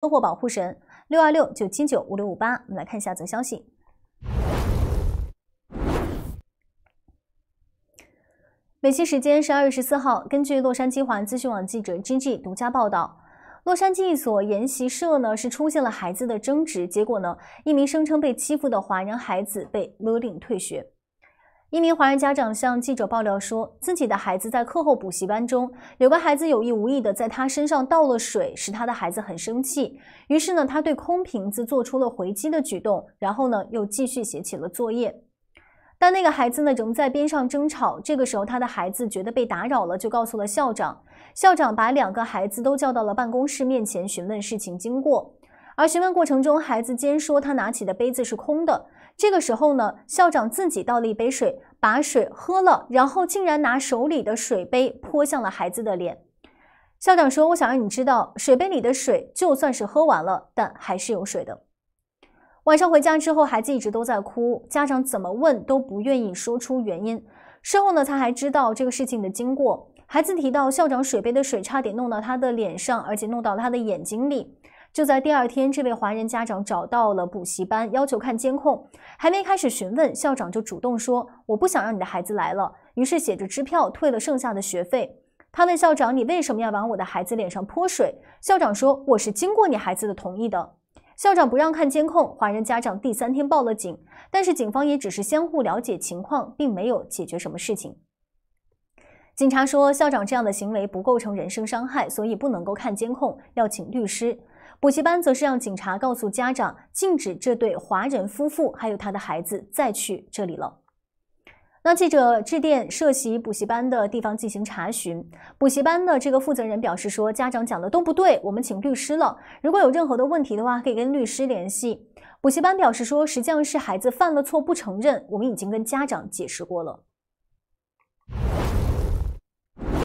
生活保护神六二六九七九五六五八，我们来看一下则消息。美西时间十二月十四号，根据洛杉矶华资讯网记者 G G 独家报道，洛杉矶一所研习社呢是出现了孩子的争执，结果呢，一名声称被欺负的华人孩子被勒令退学。一名华人家长向记者爆料说，自己的孩子在课后补习班中，有个孩子有意无意的在他身上倒了水，使他的孩子很生气。于是呢，他对空瓶子做出了回击的举动，然后呢，又继续写起了作业。但那个孩子呢，仍在边上争吵。这个时候，他的孩子觉得被打扰了，就告诉了校长。校长把两个孩子都叫到了办公室面前，询问事情经过。而询问过程中，孩子坚说他拿起的杯子是空的。这个时候呢，校长自己倒了一杯水，把水喝了，然后竟然拿手里的水杯泼向了孩子的脸。校长说：“我想让你知道，水杯里的水就算是喝完了，但还是有水的。”晚上回家之后，孩子一直都在哭，家长怎么问都不愿意说出原因。事后呢，他还知道这个事情的经过。孩子提到，校长水杯的水差点弄到他的脸上，而且弄到他的眼睛里。就在第二天，这位华人家长找到了补习班，要求看监控。还没开始询问，校长就主动说：“我不想让你的孩子来了。”于是写着支票退了剩下的学费。他问校长：“你为什么要往我的孩子脸上泼水？”校长说：“我是经过你孩子的同意的。”校长不让看监控，华人家长第三天报了警，但是警方也只是相互了解情况，并没有解决什么事情。警察说：“校长这样的行为不构成人身伤害，所以不能够看监控，要请律师。”补习班则是让警察告诉家长，禁止这对华人夫妇还有他的孩子再去这里了。那记者致电涉袭补习班的地方进行查询，补习班的这个负责人表示说，家长讲的都不对，我们请律师了。如果有任何的问题的话，可以跟律师联系。补习班表示说，实际上是孩子犯了错不承认，我们已经跟家长解释过了。